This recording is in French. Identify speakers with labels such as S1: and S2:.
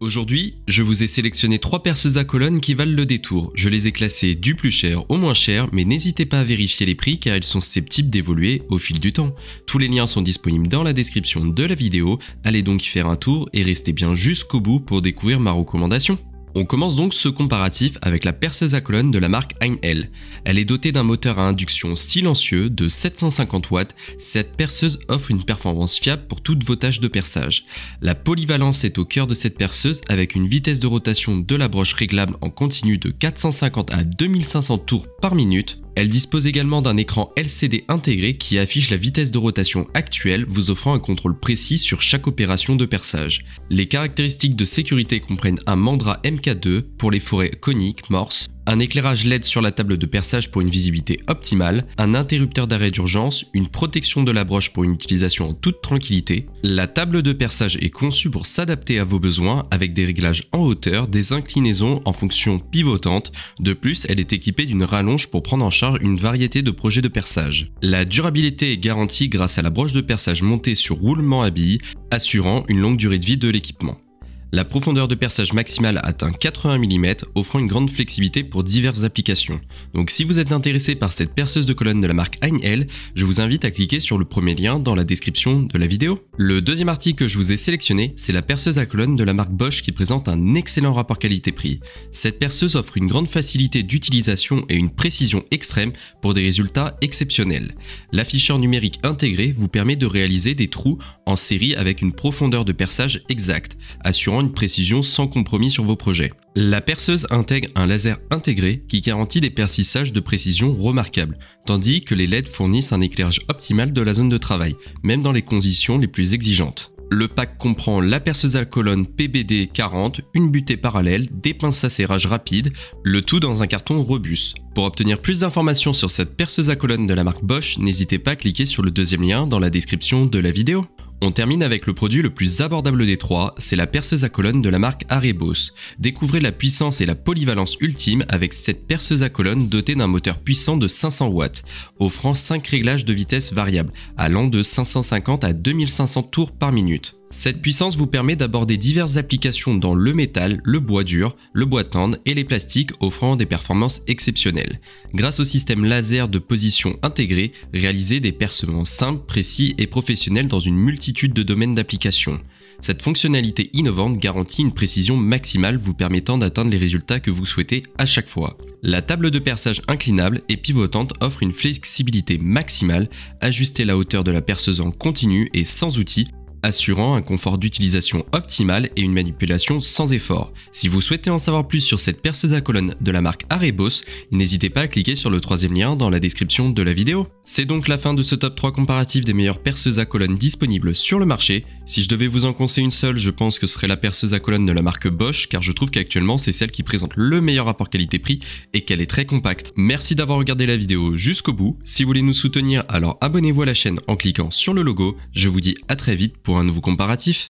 S1: Aujourd'hui, je vous ai sélectionné trois perceuses à colonne qui valent le détour. Je les ai classées du plus cher au moins cher, mais n'hésitez pas à vérifier les prix car elles sont susceptibles d'évoluer au fil du temps. Tous les liens sont disponibles dans la description de la vidéo, allez donc y faire un tour et restez bien jusqu'au bout pour découvrir ma recommandation. On commence donc ce comparatif avec la perceuse à colonne de la marque Einhell. Elle est dotée d'un moteur à induction silencieux de 750 watts. Cette perceuse offre une performance fiable pour toutes vos tâches de perçage. La polyvalence est au cœur de cette perceuse avec une vitesse de rotation de la broche réglable en continu de 450 à 2500 tours par minute elle dispose également d'un écran LCD intégré qui affiche la vitesse de rotation actuelle, vous offrant un contrôle précis sur chaque opération de perçage. Les caractéristiques de sécurité comprennent un Mandra MK2 pour les forêts coniques, morses, un éclairage LED sur la table de perçage pour une visibilité optimale, un interrupteur d'arrêt d'urgence, une protection de la broche pour une utilisation en toute tranquillité. La table de perçage est conçue pour s'adapter à vos besoins avec des réglages en hauteur, des inclinaisons en fonction pivotante. De plus, elle est équipée d'une rallonge pour prendre en charge une variété de projets de perçage. La durabilité est garantie grâce à la broche de perçage montée sur roulement à billes, assurant une longue durée de vie de l'équipement. La profondeur de perçage maximale atteint 80 mm, offrant une grande flexibilité pour diverses applications. Donc si vous êtes intéressé par cette perceuse de colonne de la marque Einhell, je vous invite à cliquer sur le premier lien dans la description de la vidéo. Le deuxième article que je vous ai sélectionné, c'est la perceuse à colonne de la marque Bosch qui présente un excellent rapport qualité-prix. Cette perceuse offre une grande facilité d'utilisation et une précision extrême pour des résultats exceptionnels. L'afficheur numérique intégré vous permet de réaliser des trous en série avec une profondeur de perçage exacte, assurant une précision sans compromis sur vos projets. La perceuse intègre un laser intégré qui garantit des percissages de précision remarquables, tandis que les LED fournissent un éclairage optimal de la zone de travail, même dans les conditions les plus exigeantes. Le pack comprend la perceuse à colonne PBD 40, une butée parallèle, des pinces à serrage rapide, le tout dans un carton robuste. Pour obtenir plus d'informations sur cette perceuse à colonne de la marque Bosch, n'hésitez pas à cliquer sur le deuxième lien dans la description de la vidéo. On termine avec le produit le plus abordable des trois, c'est la perceuse à colonne de la marque Arebos. Découvrez la puissance et la polyvalence ultime avec cette perceuse à colonne dotée d'un moteur puissant de 500 watts, offrant 5 réglages de vitesse variables, allant de 550 à 2500 tours par minute. Cette puissance vous permet d'aborder diverses applications dans le métal, le bois dur, le bois tendre et les plastiques offrant des performances exceptionnelles. Grâce au système laser de position intégré, réalisez des percements simples, précis et professionnels dans une multitude de domaines d'application. Cette fonctionnalité innovante garantit une précision maximale vous permettant d'atteindre les résultats que vous souhaitez à chaque fois. La table de perçage inclinable et pivotante offre une flexibilité maximale, ajustez la hauteur de la perceuse en continu et sans outil assurant un confort d'utilisation optimal et une manipulation sans effort. Si vous souhaitez en savoir plus sur cette perceuse à colonne de la marque Arebos, n'hésitez pas à cliquer sur le troisième lien dans la description de la vidéo. C'est donc la fin de ce top 3 comparatif des meilleures perceuses à colonne disponibles sur le marché. Si je devais vous en conseiller une seule, je pense que ce serait la perceuse à colonne de la marque Bosch car je trouve qu'actuellement c'est celle qui présente le meilleur rapport qualité-prix et qu'elle est très compacte. Merci d'avoir regardé la vidéo jusqu'au bout. Si vous voulez nous soutenir, alors abonnez-vous à la chaîne en cliquant sur le logo. Je vous dis à très vite pour pour un nouveau comparatif.